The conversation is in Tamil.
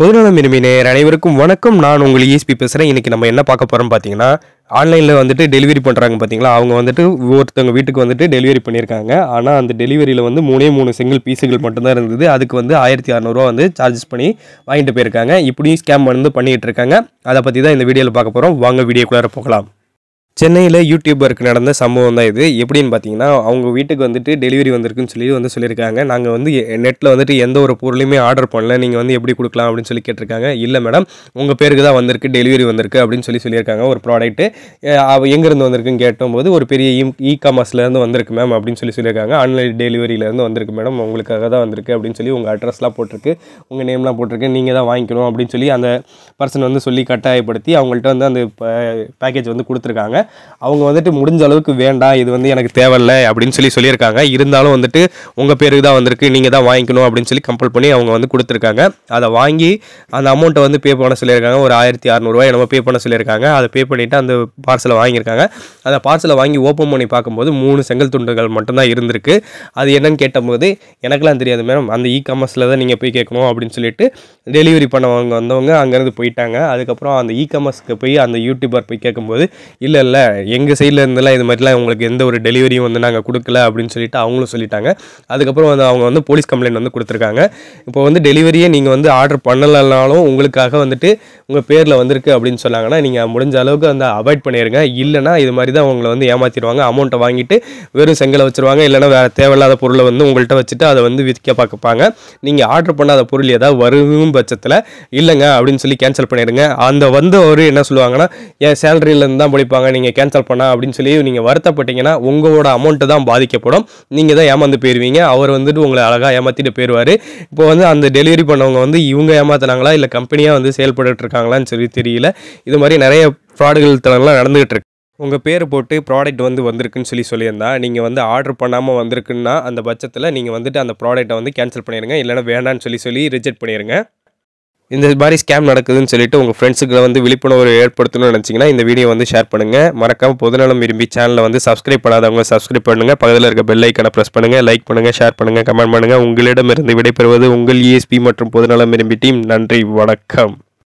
பொதுநலம் விரும்பி நேர் அனைவருக்கும் வணக்கம் நான் உங்கள் ஈஸ்பி e பேசுகிறேன் இன்றைக்கி நம்ம என்ன பார்க்க போகிறோம் பார்த்தீங்கன்னா ஆன்லைனில் வந்துட்டு டெலிவரி பண்ணுறாங்க பார்த்தீங்களா அவங்க வந்துட்டு ஒருத்தவங்க வீட்டுக்கு வந்துட்டு டெலிவரி பண்ணியிருக்காங்க ஆனால் அந்த டெலிவரியில் வந்து மூணே மூணு சிங்கிள் பீஸுகள் மட்டும்தான் இருந்தது அதுக்கு வந்து ஆயிரத்தி அறநூறுவா வந்து சார்ஜஸ் பண்ணி வாங்கிட்டு போயிருக்காங்க இப்படியும் ஸ்கேம் வந்து பண்ணிகிட்டு இருக்காங்க அதை பற்றி தான் இந்த வீடியோவில் பார்க்க போகிறோம் வாங்க வீடியோக்குள்ளே போகலாம் சென்னையில் யூடியூபருக்கு நடந்த சம்பவம் தான் இது எப்படின்னு பார்த்தீங்கன்னா அவங்க வீட்டுக்கு வந்துட்டு டெலிவரி வந்திருக்குன்னு சொல்லி வந்து சொல்லியிருக்காங்க நாங்கள் வந்து நெட்டில் வந்துட்டு எந்த ஒரு பொருளையுமே ஆர்டர் பண்ணல நீங்கள் வந்து எப்படி கொடுக்கலாம் அப்படின்னு சொல்லி கேட்டிருக்காங்க இல்லை மேடம் உங்கள் பேருக்கு தான் வந்திருக்கு டெலிவரி வந்திருக்கு அப்படின்னு சொல்லி சொல்லியிருக்காங்க ஒரு ப்ராடக்ட்டு அவள் எங்கேருந்து வந்திருக்குன்னு கேட்டும் ஒரு பெரிய e-, இ காமர்ஸ்லேருந்து வந்திருக்கு மேம் அப்படின்னு சொல்லி சொல்லியிருக்காங்க ஆன்லைன் டெலிவரியிலேருந்து வந்திருக்கு மேடம் உங்களுக்காக தான் வந்திருக்கு அப்படின்னு சொல்லி உங்கள் அட்ரஸ்லாம் போட்டிருக்கு உங்கள் நேம்லாம் போட்டிருக்கு நீங்கள் தான் வாங்கிக்கணும் அப்படின்னு சொல்லி அந்த பர்சன் வந்து சொல்லி கட்டாயப்படுத்தி அவங்கள்ட்ட வந்து அந்த பேக்கேஜ் வந்து கொடுத்துருக்காங்க அவங்க வந்துட்டு முடிஞ்ச அளவுக்கு வேண்டாம் இது வந்து எனக்கு தேவையில்லை அப்படின்னு சொல்லி சொல்லியிருக்காங்க இருந்தாலும் வந்துட்டு உங்கள் பேருக்கு தான் வந்திருக்கு நீங்கள் தான் வாங்கிக்கணும் அப்படின்னு சொல்லி கம்பல் பண்ணி அவங்க வந்து கொடுத்துருக்காங்க அதை வாங்கி அந்த அமௌண்ட்டை வந்து பே பண்ண சொல்லியிருக்காங்க ஒரு ஆயிரத்தி அறநூறுவா என்னமோ பே பண்ண சொல்லியிருக்காங்க அதை பே பண்ணிவிட்டு அந்த பார்சலை வாங்கியிருக்காங்க அந்த பார்சலை வாங்கி ஓப்பன் பண்ணி பார்க்கும்போது மூணு செங்கல் துண்டுகள் மட்டும்தான் இருந்திருக்கு அது என்னன்னு கேட்டபோது எனக்கெல்லாம் தெரியாது மேடம் அந்த இ காமர்ஸில் தான் நீங்கள் போய் கேட்கணும் அப்படின்னு சொல்லிட்டு டெலிவரி பண்ணவங்க வந்தவங்க அங்கேருந்து போயிட்டாங்க அதுக்கப்புறம் அந்த இ காமர்ஸ்க்கு போய் அந்த யூடியூபர் போய் கேட்கும்போது இல்லை இல்லை இருக்குல்ல எங்கள் சைடில் இருந்தெல்லாம் இது மாதிரிலாம் உங்களுக்கு எந்த ஒரு டெலிவரியும் வந்து நாங்கள் கொடுக்கல அப்படின்னு சொல்லிட்டு அவங்களும் சொல்லிட்டாங்க அதுக்கப்புறம் வந்து அவங்க வந்து போலீஸ் கம்ப்ளைண்ட் வந்து கொடுத்துருக்காங்க இப்போ வந்து டெலிவரியே நீங்கள் வந்து ஆர்டர் பண்ணலைனாலும் உங்களுக்காக வந்துட்டு உங்கள் பேரில் வந்திருக்கு அப்படின்னு சொன்னாங்கன்னா நீங்கள் முடிஞ்ச அளவுக்கு வந்து அவாய்ட் பண்ணிடுங்க இல்லைனா இது மாதிரி தான் உங்களை வந்து ஏமாற்றிடுவாங்க அமௌண்ட்டை வாங்கிட்டு வெறும் செங்கலை வச்சுருவாங்க இல்லைனா வேறு தேவையில்லாத பொருளை வந்து உங்கள்கிட்ட வச்சுட்டு அதை வந்து விற்க பார்க்கப்பாங்க நீங்கள் ஆர்டர் பண்ணாத பொருள் ஏதாவது வரும் பட்சத்தில் இல்லைங்க அப்படின்னு சொல்லி கேன்சல் பண்ணிடுங்க அந்த வந்து ஒரு என்ன சொல்லுவாங்கன்னா என் சேலரியிலேருந்து தான் படிப்பாங்க நீங்கள் நீங்கள் கேன்சல் பண்ணால் அப்படின்னு சொல்லி நீங்கள் வருத்தப்பட்டீங்கன்னா உங்களோட அமௌண்ட்டு தான் பாதிக்கப்படும் நீங்கள் தான் ஏமாந்து போயிடுவீங்க அவர் வந்துட்டு உங்களை அழகாக ஏமாற்றிட்டு போயிடுவார் இப்போ வந்து அந்த டெலிவரி பண்ணவங்க வந்து இவங்க ஏமாத்தினாங்களா இல்லை கம்பெனியாக வந்து செயல்பட்டு இருக்காங்களான்னு சொல்லி தெரியல இது மாதிரி நிறைய ஃப்ராடுகள் தனெல்லாம் நடந்துகிட்டு இருக்கு உங்கள் பேர் போட்டு ப்ராடக்ட் வந்து வந்திருக்குன்னு சொல்லி சொல்லியிருந்தா நீங்கள் வந்து ஆர்டர் பண்ணாமல் வந்திருக்குன்னா அந்த பட்சத்தில் நீங்கள் வந்துட்டு அந்த ப்ராடக்ட்டை வந்து கேன்சல் பண்ணிடுங்க இல்லைனா வேண்டான்னு சொல்லி சொல்லி ரிஜெக்ட் பண்ணிடுங்க இந்த மாதிரி ஸ்கேம் நடக்குதுன்னு சொல்லிட்டு உங்கள் ஃப்ரெண்ட்ஸுக்கு வந்து விழிப்புணர்வு ஏற்படுத்தணும்னு நினச்சிங்கன்னா இந்த வீடியோ வந்து ஷேர் பண்ணுங்கள் மறக்காமல் பொதுநலம் விரும்பி சேனலில் வந்து சப்ஸ்கிரைப் பண்ணாதவங்க சப்ஸ்கிரைப் பண்ணுங்கள் பக்கத்தில் இருக்க பெல் ஐக்கனை ப்ரெஸ் பண்ணுங்கள் லைக் பண்ணுங்கள் ஷேர் பண்ணுங்கள் கமெண்ட் பண்ணுங்கள் உங்களிடமிருந்து விடைபெறுவது உங்கள் இஎஸ்பி e மற்றும் பொதுநலம் விரும்பி டீம் நன்றி வணக்கம்